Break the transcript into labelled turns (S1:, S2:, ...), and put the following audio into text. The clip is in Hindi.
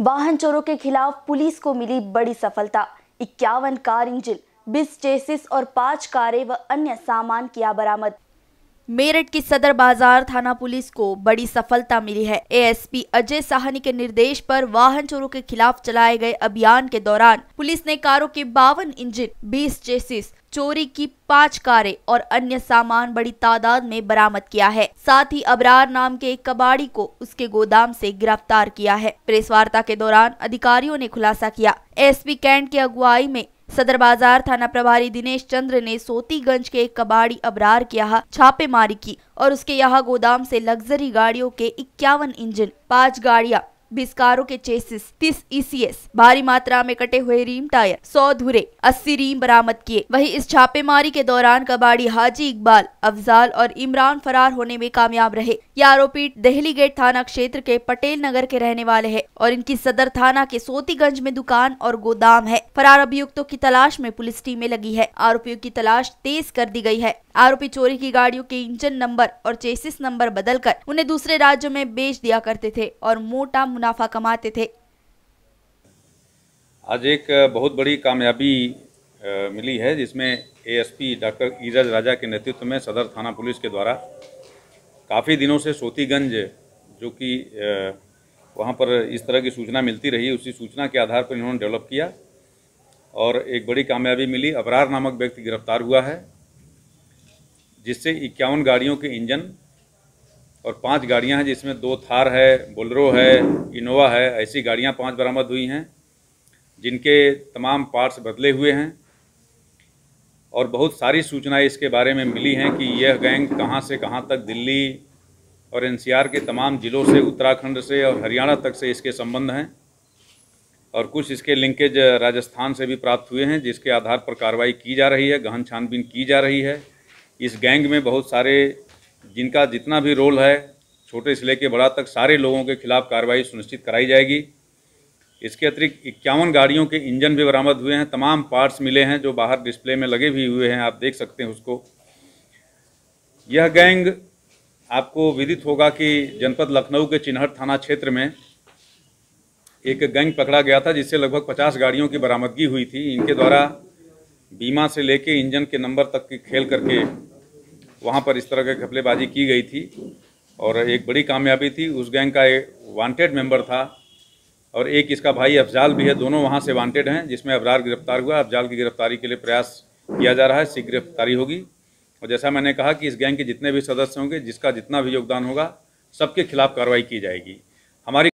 S1: वाहन चोरों के खिलाफ पुलिस को मिली बड़ी सफलता इक्यावन कार इंजिन बीस चेसिस और पांच कारें व अन्य सामान किया बरामद मेरठ की सदर बाजार थाना पुलिस को बड़ी सफलता मिली है एएसपी अजय साहनी के निर्देश पर वाहन चोरों के खिलाफ चलाए गए अभियान के दौरान पुलिस ने कारों के बावन इंजन 20 चेसिस चोरी की पाँच कारें और अन्य सामान बड़ी तादाद में बरामद किया है साथ ही अबरार नाम के एक कबाड़ी को उसके गोदाम से गिरफ्तार किया है प्रेस वार्ता के दौरान अधिकारियों ने खुलासा किया एसपी कैंट की अगुवाई में सदर बाजार थाना प्रभारी दिनेश चंद्र ने सोतीगंज के एक कबाड़ी अबरार के यहाँ छापेमारी की और उसके यहाँ गोदाम से लग्जरी गाड़ियों के इक्यावन इंजन पाँच गाड़ियाँ बिस्कारों के चेसिस तीस ईसीएस e भारी मात्रा में कटे हुए रीम टायर सौ धुरे अस्सी रीम बरामद किए वहीं इस छापेमारी के दौरान कबाड़ी हाजी इकबाल अफजाल और इमरान फरार होने में कामयाब रहे ये आरोपी दहली गेट थाना क्षेत्र के पटेल नगर के रहने वाले है और इनकी सदर थाना के सोतीगंज में दुकान और गोदाम है फरार अभियुक्तों की तलाश में पुलिस टीमें लगी है आरोपियों की तलाश तेज कर दी गयी है आरोपी चोरी की गाड़ियों के इंजन नंबर और चेसिस नंबर बदलकर उन्हें दूसरे राज्यों में बेच दिया करते थे और मोटा मुनाफा कमाते थे
S2: आज एक बहुत बड़ी कामयाबी मिली है जिसमें एएसपी डॉक्टर ईरज राजा के नेतृत्व में सदर थाना पुलिस के द्वारा काफ़ी दिनों से सोतीगंज जो कि वहां पर इस तरह की सूचना मिलती रही उसी सूचना के आधार पर इन्होंने डेवलप किया और एक बड़ी कामयाबी मिली अबरार नामक व्यक्ति गिरफ्तार हुआ है जिससे इक्यावन गाड़ियों के इंजन और पांच गाड़ियां हैं जिसमें दो थार है बोलरो है इनोवा है ऐसी गाड़ियां पांच बरामद हुई हैं जिनके तमाम पार्ट्स बदले हुए हैं और बहुत सारी सूचनाएं इसके बारे में मिली हैं कि यह गैंग कहां से कहां तक दिल्ली और एनसीआर के तमाम ज़िलों से उत्तराखंड से और हरियाणा तक से इसके संबंध हैं और कुछ इसके लिंकेज राजस्थान से भी प्राप्त हुए हैं जिसके आधार पर कार्रवाई की जा रही है गहन छानबीन की जा रही है इस गैंग में बहुत सारे जिनका जितना भी रोल है छोटे से लेकर बड़ा तक सारे लोगों के खिलाफ कार्रवाई सुनिश्चित कराई जाएगी इसके अतिरिक्त इक्यावन गाड़ियों के इंजन भी बरामद हुए हैं तमाम पार्ट्स मिले हैं जो बाहर डिस्प्ले में लगे भी हुए हैं आप देख सकते हैं उसको यह गैंग आपको विदित होगा कि जनपद लखनऊ के चिन्हट थाना क्षेत्र में एक गैंग पकड़ा गया था जिससे लगभग 50 गाड़ियों की बरामदगी हुई थी इनके द्वारा बीमा से लेके इंजन के नंबर तक की खेल करके वहाँ पर इस तरह की घपलेबाजी की गई थी और एक बड़ी कामयाबी थी उस गैंग का एक वांटेड मेंबर था और एक इसका भाई अफजाल भी है दोनों वहाँ से वांटेड हैं जिसमें अबरार गिरफ्तार हुआ अफजाल की गिरफ्तारी के लिए प्रयास किया जा रहा है शीघ्र गिरफ्तारी होगी और जैसा मैंने कहा कि इस गैंग के जितने भी सदस्य होंगे जिसका जितना भी योगदान होगा सबके खिलाफ कार्रवाई की जाएगी हमारी